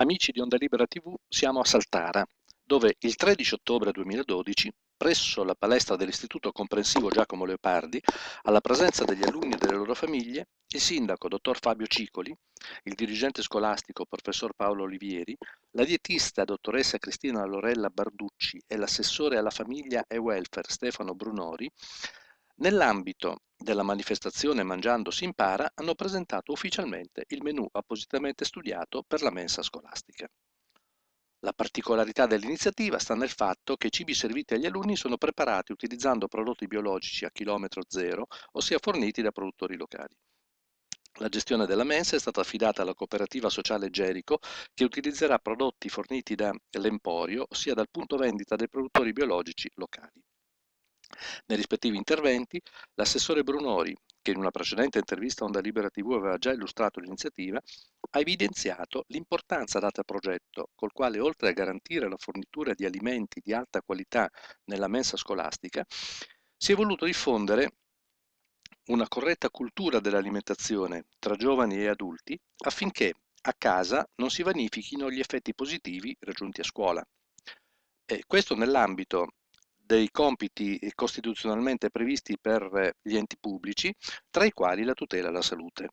Amici di Onda Libera TV, siamo a Saltara, dove il 13 ottobre 2012, presso la palestra dell'Istituto Comprensivo Giacomo Leopardi, alla presenza degli alunni e delle loro famiglie, il sindaco dottor Fabio Cicoli, il dirigente scolastico professor Paolo Olivieri, la dietista dottoressa Cristina Lorella Barducci e l'assessore alla famiglia e welfare Stefano Brunori, nell'ambito della manifestazione Mangiando si impara hanno presentato ufficialmente il menù appositamente studiato per la mensa scolastica. La particolarità dell'iniziativa sta nel fatto che i cibi serviti agli alunni sono preparati utilizzando prodotti biologici a chilometro zero, ossia forniti da produttori locali. La gestione della mensa è stata affidata alla cooperativa sociale Gerico che utilizzerà prodotti forniti da L'Emporio, ossia dal punto vendita dei produttori biologici locali. Nei rispettivi interventi, l'assessore Brunori, che in una precedente intervista a Onda Libera TV aveva già illustrato l'iniziativa, ha evidenziato l'importanza data al progetto, col quale oltre a garantire la fornitura di alimenti di alta qualità nella mensa scolastica, si è voluto diffondere una corretta cultura dell'alimentazione tra giovani e adulti affinché a casa non si vanifichino gli effetti positivi raggiunti a scuola. E questo nell'ambito dei compiti costituzionalmente previsti per eh, gli enti pubblici, tra i quali la tutela alla salute.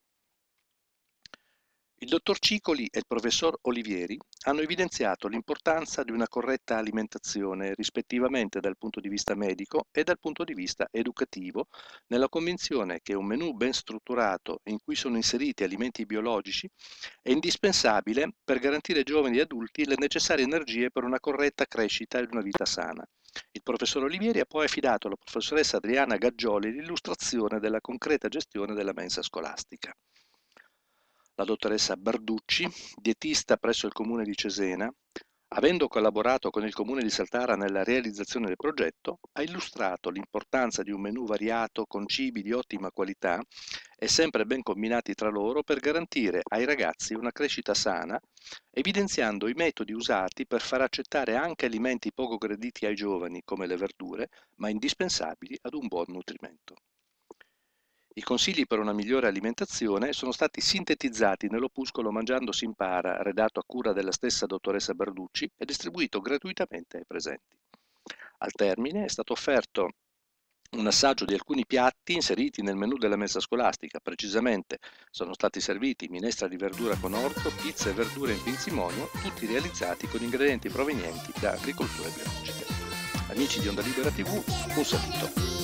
Il dottor Cicoli e il professor Olivieri hanno evidenziato l'importanza di una corretta alimentazione rispettivamente dal punto di vista medico e dal punto di vista educativo, nella convinzione che un menù ben strutturato in cui sono inseriti alimenti biologici è indispensabile per garantire ai giovani e adulti le necessarie energie per una corretta crescita e una vita sana. Il professor Olivieri ha poi affidato alla professoressa Adriana Gaggioli l'illustrazione della concreta gestione della mensa scolastica. La dottoressa Barducci, dietista presso il comune di Cesena, Avendo collaborato con il comune di Saltara nella realizzazione del progetto, ha illustrato l'importanza di un menù variato con cibi di ottima qualità e sempre ben combinati tra loro per garantire ai ragazzi una crescita sana, evidenziando i metodi usati per far accettare anche alimenti poco graditi ai giovani come le verdure, ma indispensabili ad un buon nutrimento. I consigli per una migliore alimentazione sono stati sintetizzati nell'opuscolo Mangiando si impara, redatto a cura della stessa dottoressa Berducci e distribuito gratuitamente ai presenti. Al termine è stato offerto un assaggio di alcuni piatti inseriti nel menù della messa scolastica. Precisamente sono stati serviti minestra di verdura con orzo, pizza e verdure in pinzimonio, tutti realizzati con ingredienti provenienti da agricolture biologiche. Amici di Onda Libera TV, un saluto.